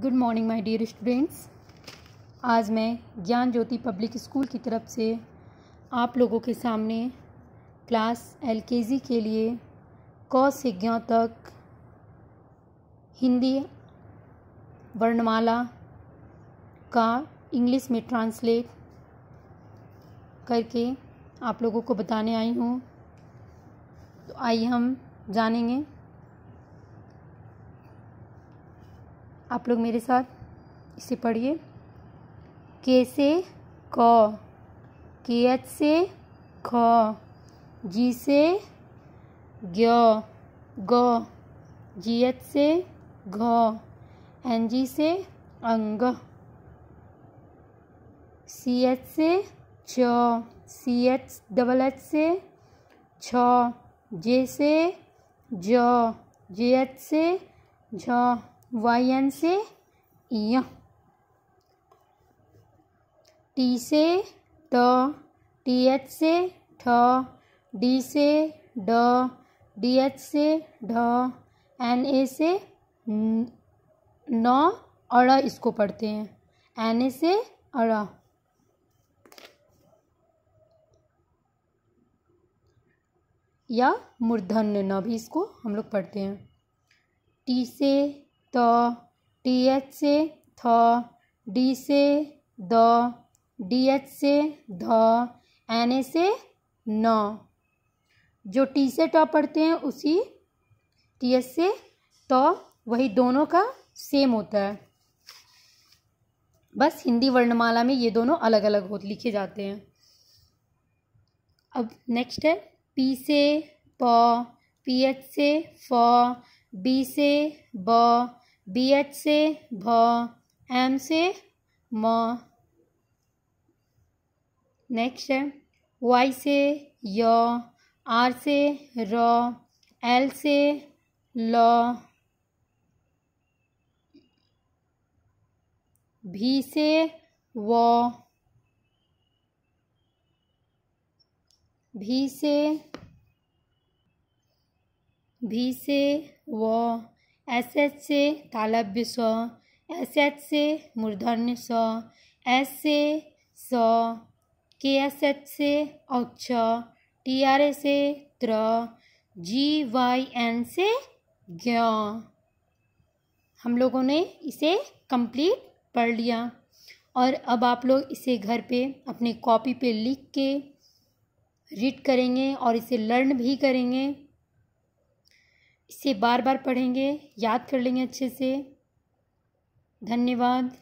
good morning my dear students आज मैं ज्ञान ज्योति पब्लिक स्कूल की तरफ से आप लोगों के सामने क्लास एलकेजी के लिए क से ज्ञ तक हिंदी वर्णमाला का इंग्लिश में ट्रांसलेट करके आप लोगों को बताने आई हूँ तो आइए हम जानेंगे आप लोग मेरे साथ इसे पढ़िए के से क के एच से ख जी से ग्य ग जी एच से घ एन जी से अंग सी एच से छ सी एच डबल एच से छ जे से ज जे एच से झ वाई एन से य टी से ट टी एच से ठ डी से ड डी एच से ढ एन ए से न अड़ इसको पढ़ते हैं एन ए से अड़ या मूर्धन्य न भी इसको हम लोग पढ़ते हैं टी से त टी एच से थ डी से द डी एच से ध एन ए से न जो टी से ट पढ़ते हैं उसी टी एच से तो वही दोनों का सेम होता है बस हिंदी वर्णमाला में ये दोनों अलग अलग हो लिखे जाते हैं अब नेक्स्ट है पी से प पी एच से फ बी से ब बी एच से भ एम से म नेक्स्ट है वाई से य आर से र एल से ल भी से व भी से भी से व एस एच से तालब्य स एस एच से मूर्धन्य स एस से स के एस एच से अक्ष टी आर ए से त्र जी वाई एन से ज्ञ हम लोगों ने इसे कंप्लीट पढ़ लिया और अब आप लोग इसे घर पे अपने कॉपी पे लिख के रीड करेंगे और इसे लर्न भी करेंगे इसे बार बार पढ़ेंगे याद कर लेंगे अच्छे से धन्यवाद